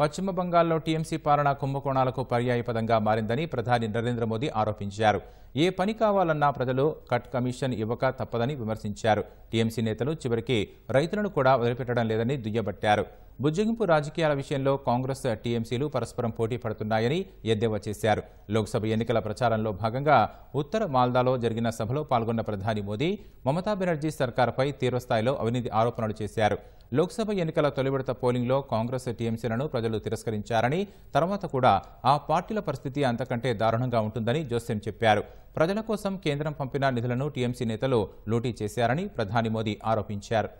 పశ్చిమ బంగాల్లో టీఎంసీ పాలన కుంభకోణాలకు పర్యాయపదంగా మారిందని ప్రధాని నరేంద్ర మోదీ ఆరోపించారు ఏ పని కావాలన్నా ప్రజలు కట్ కమిషన్ ఇవ్వక తప్పదని విమర్శించారు టీఎంసీ నేతలు చివరికి రైతులను కూడా వదిలిపెట్టడం లేదని దుయ్యబట్టారు బుజ్జగింపు రాజకీయాల విషయంలో కాంగ్రెస్ టీఎంసీలు పరస్పరం పోటీ పడుతున్నాయని ఎద్దేవా చేశారు లోక్సభ ఎన్నికల ప్రచారంలో భాగంగా ఉత్తర మాల్దాలో జరిగిన సభలో పాల్గొన్న ప్రధాని మోదీ మమతా బెనర్జీ సర్కార్పై తీవ్రస్థాయిలో అవినీతి ఆరోపణలు చేశారు లోక్సభ ఎన్నికల తొలి విడత పోలింగ్లో కాంగ్రెస్ టీఎంసీలను ప్రజలు తిరస్కరించారని తర్వాత కూడా ఆ పార్టీల పరిస్థితి అంతకంటే దారుణంగా ఉంటుందని జోస్యం చెప్పారు ప్రజల కోసం కేంద్రం పంపిన నిధులను టీఎంసీ నేతలు లూటీ చేశారని ప్రధాని మోదీ ఆరోపించారు